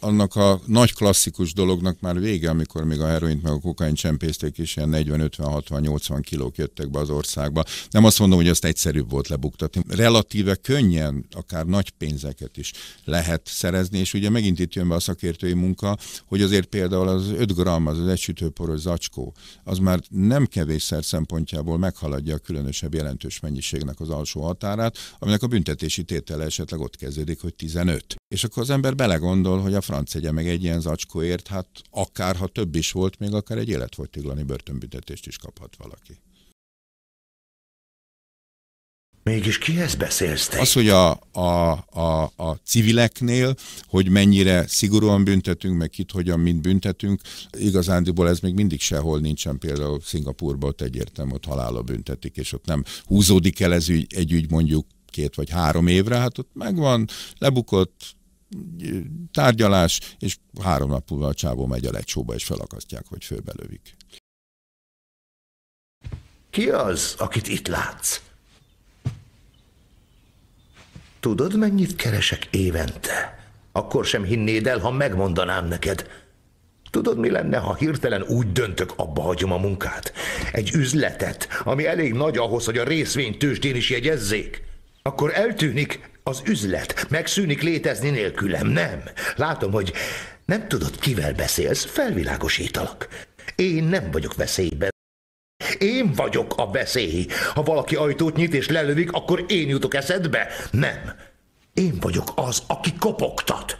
annak a nagy klasszikus dolognak már vége, amikor még a heroint meg a kokain csempészték, is ilyen 40, 50, 60, 80 kilók jöttek be az országba. Nem azt mondom, hogy azt egyszerűbb volt lebuktatni. Relatíve könnyen, akár nagy pénzeket is lehet szerezni, és ugye megint itt jön be a szakértői munka, hogy azért például az 5 gram, az az egysütőporos zacskó, az már nem kevésszer szempontjából meghaladja a különösebb jelentős mennyiségnek az alsó határát, aminek a büntetési tétele esetleg ott kezdődik, hogy 15. És akkor az ember belegondol, hogy a franc egye meg egy ilyen zacskóért, hát akár ha több is volt, még akár egy életfogytiglani börtönbüntetést is kaphat valaki. Mégis kihez beszélsz te? Az, hogy a, a, a, a civileknél, hogy mennyire szigorúan büntetünk, meg itt hogyan mind büntetünk, igazándiból ez még mindig sehol nincsen, például Szingapurban ott egyértelmű, ott halála büntetik, és ott nem húzódik el ez ügy, egy ügy mondjuk két vagy három évre, hát ott megvan, lebukott, tárgyalás, és három nap múlva a csávó megy a lecsóba, és felakasztják, hogy fölbelövik. Ki az, akit itt látsz? Tudod, mennyit keresek évente? Akkor sem hinnéd el, ha megmondanám neked. Tudod, mi lenne, ha hirtelen úgy döntök, abba hagyom a munkát? Egy üzletet, ami elég nagy ahhoz, hogy a részvény tőzsdén is jegyezzék? Akkor eltűnik, az üzlet megszűnik létezni nélkülem, nem? Látom, hogy nem tudod, kivel beszélsz, felvilágosítalak. Én nem vagyok veszélyben. Én vagyok a veszély. Ha valaki ajtót nyit és lelövik, akkor én jutok eszedbe? Nem. Én vagyok az, aki kopogtat.